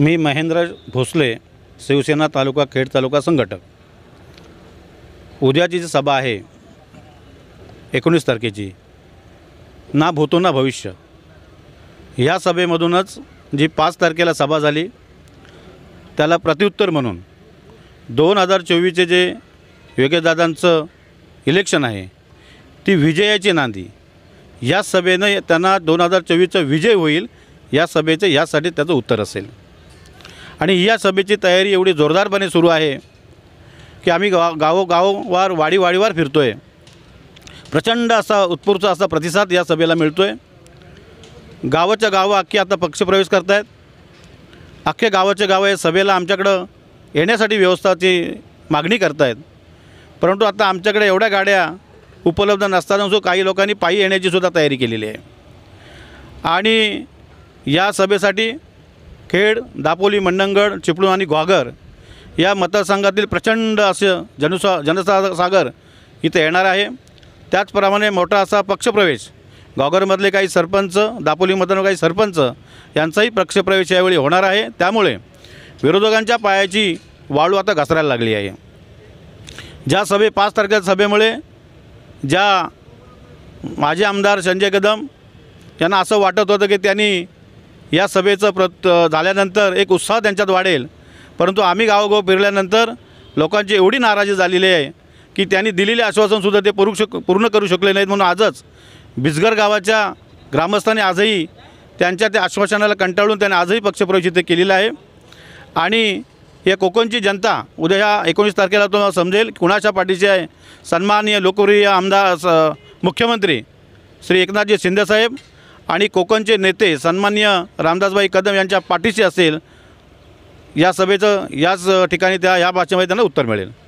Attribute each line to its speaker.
Speaker 1: मी महेंद्र भोसले शिवसेना तालुका खेड तालुका संघटक उद्याची जी सभा आहे एकोणीस तारखेची ना भूतो ना भविष्य या सभेमधूनच जी पाच तारखेला सभा झाली त्याला प्रत्युत्तर म्हणून दोन हजार चोवीसचे जे योगेदादांचं इलेक्शन आहे ती विजयाची नांदी या सभेनं त्यांना दोन हजार चोवीसचा विजय होईल या सभेचं यासाठी त्याचं उत्तर असेल आणि या सभेची तयारी एवढी जोरदारपणे सुरू आहे की आम्ही गाव गावो गावोवार फिरतो आहे प्रचंड असा उत्पुरचा असा प्रतिसाद या सभेला मिळतो आहे गावाच्या गावं अख्खी आता पक्षप्रवेश करत आहेत अख्खे गावाचे गावं या सभेला आमच्याकडं येण्यासाठी व्यवस्थाची मागणी करत आहेत परंतु आता आमच्याकडे एवढ्या गाड्या उपलब्ध नसताना सुद्धा काही लोकांनी पायी येण्याची सुद्धा तयारी केलेली आहे आणि या सभेसाठी खेड दापोली मंडणगड चिपळूण आणि ग्वागर या मतदारसंघातील प्रचंड असं जनुसा जनसासागर इथे येणार आहे त्याचप्रमाणे मोठा असा पक्षप्रवेश ग्वागरमधले काही सरपंच दापोली मतदार काही सरपंच यांचाही पक्षप्रवेश यावेळी होणार आहे त्यामुळे विरोधकांच्या पायाची वाळू आता घसरायला लागली आहे ज्या सभे पाच तारखेच्या सभेमुळे ज्या माझे आमदार संजय कदम यांना असं वाटत होतं की त्यांनी या सभेचं प्रत झाल्यानंतर एक उत्साह त्यांच्यात वाढेल परंतु आम्ही गावोगाव फिरल्यानंतर लोकांची एवढी नाराजी झालेली आहे की त्यांनी दिलेले आश्वासनसुद्धा ते पुरू शक पूर्ण करू शकले नाहीत म्हणून आजच बिजगर गावाच्या ग्रामस्थांनी आजही त्यांच्या त्या आश्वासनाला कंटाळून त्यांनी आजही पक्षप्रवेश इथे आहे आणि या कोकणची जनता उद्या ह्या एकोणीस तारखेला तुम्हाला समजेल कुणाच्या पाठीचे आहे सन्माननीय लोकप्रिय आमदार मुख्यमंत्री श्री एकनाथजी शिंदेसाहेब आणि कोकणचे नेते सन्मान्य रामदासबाई कदम यांच्या पाठीशी असेल या सभेचं याच ठिकाणी त्या या भाषेमध्ये त्यांना उत्तर मिळेल